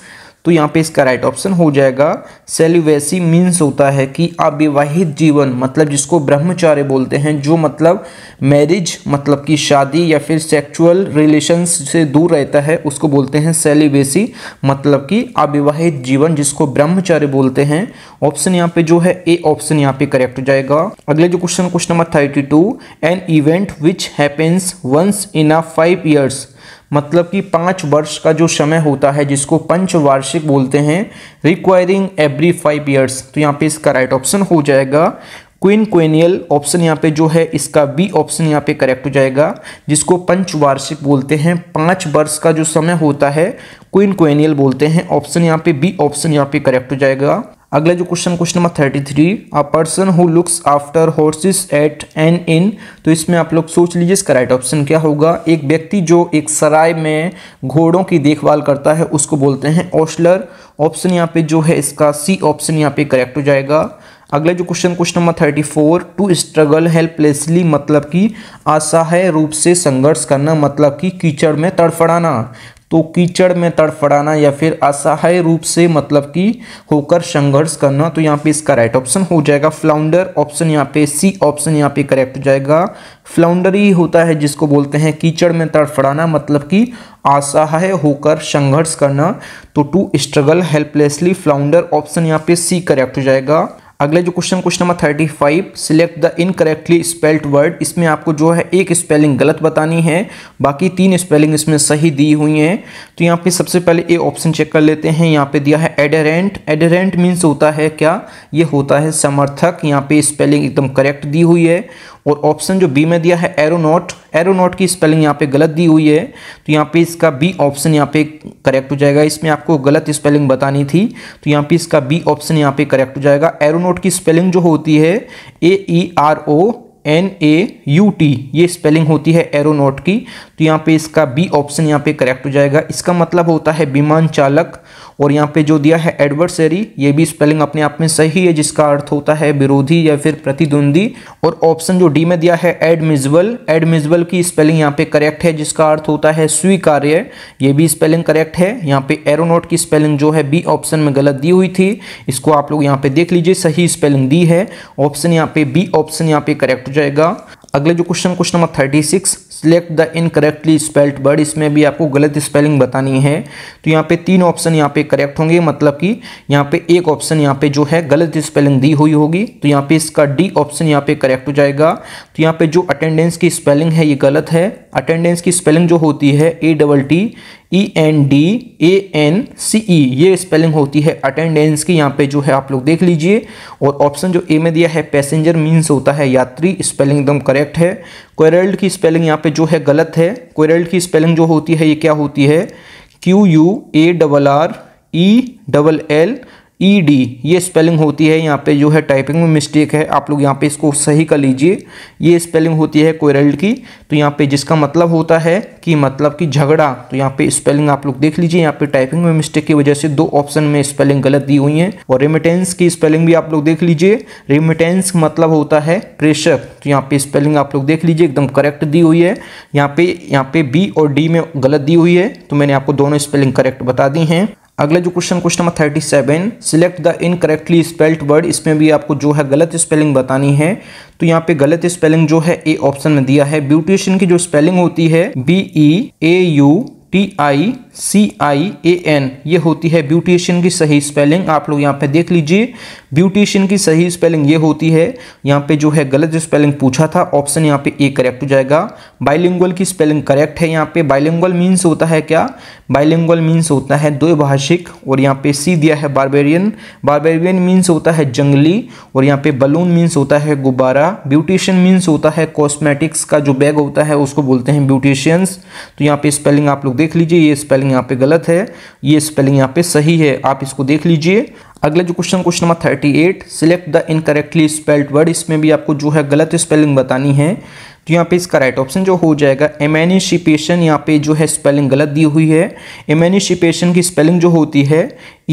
तो यहाँ पे इसका राइट ऑप्शन हो जाएगा सेलिवेसी मीन्स होता है कि अविवाहित जीवन मतलब जिसको ब्रह्मचार्य बोलते हैं जो मतलब मैरिज मतलब कि शादी या फिर सेक्चुअल रिलेशंस से दूर रहता है उसको बोलते हैं सेलिवेसी मतलब कि अविवाहित जीवन जिसको ब्रह्मचार्य बोलते हैं ऑप्शन यहाँ पे जो है ए ऑप्शन यहाँ पे करेक्ट हो जाएगा अगले जो question question number thirty two an event which happens once in a five years मतलब कि पाँच वर्ष का जो समय होता है जिसको पंचवार्षिक बोलते हैं रिक्वायरिंग एवरी फाइव ईयर्स तो यहाँ पे इसका राइट ऑप्शन हो जाएगा क्विन क्वेनियल ऑप्शन यहाँ पे जो है इसका बी ऑप्शन यहाँ पे करेक्ट हो जाएगा जिसको पंचवार्षिक बोलते हैं पाँच वर्ष का जो समय होता है क्वीन क्वेनियल बोलते हैं ऑप्शन यहाँ पे बी ऑप्शन यहाँ पे करेक्ट हो जाएगा अगला जो question question number thirty three a person who looks after horses at an inn तो इसमें आप लोग सोच लीजिए इसका राइट ऑप्शन क्या होगा एक व्यक्ति जो एक सराय में घोड़ों की देखभाल करता है उसको बोलते हैं ओशलर ऑप्शन यहाँ पे जो है इसका सी ऑप्शन यहाँ पे करेक्ट हो जाएगा अगला जो question question number thirty four to struggle helplessly मतलब कि असहाय रूप से संघर्ष करना मतलब कि कीचड़ में तड़फड़ाना तो कीचड़ में तड़फड़ाना या फिर असहाय रूप से मतलब कि होकर संघर्ष करना तो यहाँ पे इसका राइट ऑप्शन हो जाएगा फ्लाउंडर ऑप्शन यहाँ पे सी ऑप्शन यहाँ पे करेक्ट हो जाएगा फ्लाउंडर ही होता है जिसको बोलते हैं कीचड़ में तड़फड़ाना मतलब कि असहाय होकर संघर्ष करना तो to struggle helplessly flounder option यहाँ पे सी करेक्ट हो जाएगा अगले जो question question number thirty five select the incorrectly spelled word इसमें आपको जो है एक स्पेलिंग गलत बतानी है बाकी तीन स्पेलिंग इसमें सही दी हुई हैं तो यहाँ पे सबसे पहले ए ऑप्शन चेक कर लेते हैं यहाँ पे दिया है एडेरेंट एडेरेंट मीन्स होता है क्या ये होता है समर्थक यहाँ पे स्पेलिंग एकदम करेक्ट दी हुई है और ऑप्शन जो बी में दिया है एरोनॉट एरोनॉट की स्पेलिंग यहाँ पे गलत दी हुई है तो यहाँ पे इसका बी ऑप्शन यहाँ पे करेक्ट हो जाएगा इसमें आपको गलत स्पेलिंग बतानी थी तो यहाँ पे इसका बी ऑप्शन यहाँ पे करेक्ट हो जाएगा एरोनॉट की स्पेलिंग जो होती है A E R O N A U T ये स्पेलिंग होती है एरोनॉट की तो यहाँ पे इसका बी ऑप्शन यहाँ पे करेक्ट हो जाएगा इसका मतलब होता है विमान चालक और यहाँ पे जो दिया है एडवर्सरी ये भी स्पेलिंग अपने आप में सही है जिसका अर्थ होता है विरोधी या फिर प्रतिद्वंदी और ऑप्शन जो डी में दिया है एडमिजबल एडमिजबल की स्पेलिंग यहाँ पे करेक्ट है जिसका अर्थ होता है स्वीकार्य ये भी स्पेलिंग करेक्ट है यहाँ पे एरोनोट की स्पेलिंग जो है बी ऑप्शन में गलत दी हुई थी इसको आप लोग यहाँ पे देख लीजिए सही स्पेलिंग दी है ऑप्शन यहाँ पे बी ऑप्शन यहाँ पे करेक्ट हो जाएगा अगले जो question question number thirty six select the incorrectly spelled word इसमें भी आपको गलत स्पेलिंग बतानी है तो यहाँ पे तीन ऑप्शन यहाँ पे करेक्ट होंगे मतलब कि यहाँ पे एक ऑप्शन यहाँ पे जो है गलत स्पेलिंग दी हुई होगी तो यहाँ पे इसका डी ऑप्शन यहाँ पे करेक्ट हो जाएगा तो यहाँ पे जो अटेंडेंस की स्पेलिंग है ये गलत है अटेंडेंस की स्पेलिंग जो होती है A double T E N D A N C E ये स्पेलिंग होती है अटेंडेंस की यहाँ पे जो है आप लोग देख लीजिए और ऑप्शन जो ए में दिया है पैसेंजर मीन्स होता है यात्री स्पेलिंग एकदम करेक्ट है क्वेरल्ड की स्पेलिंग यहाँ पे जो है गलत है क्वेरल्ड की स्पेलिंग जो होती है ये क्या होती है Q U A double R E double L E e D ये स्पेलिंग होती है यहाँ पे जो है टाइपिंग में मिस्टेक है आप लोग यहाँ पे इसको सही कर लीजिए ये स्पेलिंग होती है कोयरल्ड की तो यहाँ पे जिसका मतलब होता है कि मतलब कि झगड़ा तो यहाँ पे स्पेलिंग आप लोग देख लीजिए यहाँ पे टाइपिंग में मिस्टेक की वजह से दो ऑप्शन में स्पेलिंग गलत दी हुई है और रेमिटेंस की स्पेलिंग भी आप लोग देख लीजिए रेमिटेंस मतलब होता है प्रेशर तो यहाँ पे स्पेलिंग आप लोग देख लीजिए एकदम करेक्ट दी हुई है यहाँ पे यहाँ पे बी और डी में गलत दी हुई है तो मैंने आपको दोनों स्पेलिंग करेक्ट बता दी हैं अगला जो question question number thirty seven select the incorrectly spelled word इसमें भी आपको जो है गलत स्पेलिंग बतानी है तो यहाँ पे गलत स्पेलिंग जो है ए ऑप्शन में दिया है ब्यूटिशियन की जो स्पेलिंग होती है B E A U T I C I A N ये होती है ब्यूटिशियन की सही स्पेलिंग आप लोग यहाँ पे देख लीजिए ब्यूटिशियन की सही स्पेलिंग ये होती है यहाँ पे जो है गलत स्पेलिंग पूछा था ऑप्शन यहाँ पे ए करेक्ट हो जाएगा बाइलिंगुअल की स्पेलिंग करेक्ट है यहाँ पे बाइलिंगुअल मीन्स होता है क्या बाइलिंगुअल मीन्स होता है द्विभाषिक और यहाँ पे सी दिया है बारबेरियन बारबेरियन मीन्स होता है जंगली और यहाँ पे बलून मीन्स होता है गुब्बारा ब्यूटिशियन मीन्स होता है कॉस्मेटिक्स का जो बैग होता है उसको बोलते हैं ब्यूटिशियंस तो यहाँ पे स्पेलिंग आप लोग देख लीजिए ये स्पेलिंग स्पेलिंग यहाँ पे गलत है ये स्पेलिंग यहाँ पे सही है आप इसको देख लीजिए अगला जो question question number thirty eight select the incorrectly spelled word इसमें भी आपको जो है गलत स्पेलिंग बतानी है तो यहाँ पे इसका राइट ऑप्शन जो हो जाएगा एमेनिशिपेशन यहाँ पे जो है स्पेलिंग गलत दी हुई है एमेनिशिपेशन की स्पेलिंग जो होती है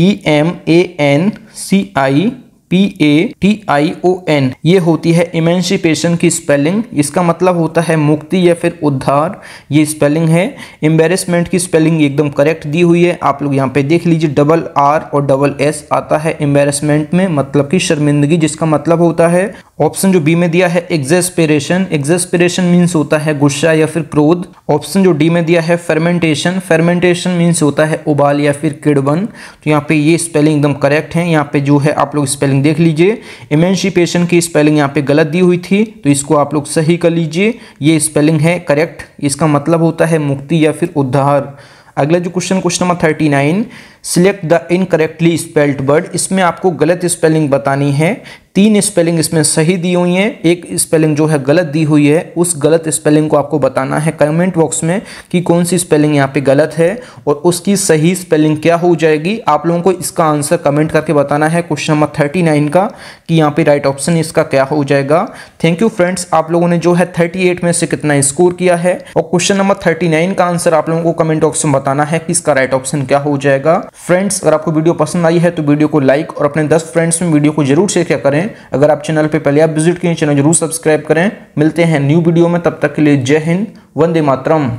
E M A N C I P A T I O N ये होती है इमेंसिपेशन की स्पेलिंग इसका मतलब होता है मुक्ति या फिर उद्धार ये स्पेलिंग है एम्बेरसमेंट की स्पेलिंग एकदम करेक्ट दी हुई है आप लोग यहाँ पे देख लीजिए डबल आर और डबल एस आता है एम्बेरसमेंट में मतलब कि शर्मिंदगी जिसका मतलब होता है ऑप्शन जो बी में दिया है एग्जेस्पेरेशन एग्जेस्पेरेशन मीन्स होता है गुस्सा या फिर क्रोध ऑप्शन जो डी में दिया है फर्मेंटेशन फर्मेंटेशन मीन्स होता है उबाल या फिर किड़बन तो यहाँ पे ये स्पेलिंग एकदम करेक्ट है यहाँ पे जो है आप लोग स्पेलिंग देख लीजिए इमेंशिपेशन की स्पेलिंग यहाँ पे गलत दी हुई थी तो इसको आप लोग सही कर लीजिए ये स्पेलिंग है करेक्ट इसका मतलब होता है मुक्ति या फिर उद्धार अगला जो question question number thirty nine select the incorrectly spelled word इसमें आपको गलत स्पेलिंग बतानी है तीन स्पेलिंग इसमें सही दी हुई है एक स्पेलिंग जो है गलत दी हुई है उस गलत स्पेलिंग को आपको बताना है कमेंट बॉक्स में कि कौन सी स्पेलिंग यहाँ पे गलत है और उसकी सही स्पेलिंग क्या हो जाएगी आप लोगों को इसका आंसर कमेंट करके बताना है क्वेश्चन नंबर थर्टी नाइन का कि यहाँ पे राइट ऑप्शन इसका क्या हो जाएगा थैंक यू फ्रेंड्स आप लोगों ने जो है थर्टी एट में से कितना स्कोर किया है और क्वेश्चन नंबर थर्टी नाइन का आंसर आप लोगों को कमेंट बॉक्स में बताना है कि इसका राइट ऑप्शन क्या हो जाएगा फ्रेंड्स अगर आपको वीडियो पसंद आई है तो वीडियो को लाइक और अपने दस फ्रेंड्स में वीडियो को जरूर शेयर करें अगर आप चैनल पर पहले आप विजिट किए चैनल जरूर सब्सक्राइब करें मिलते हैं न्यू वीडियो में तब तक के लिए जय हिंद वंदे मातरम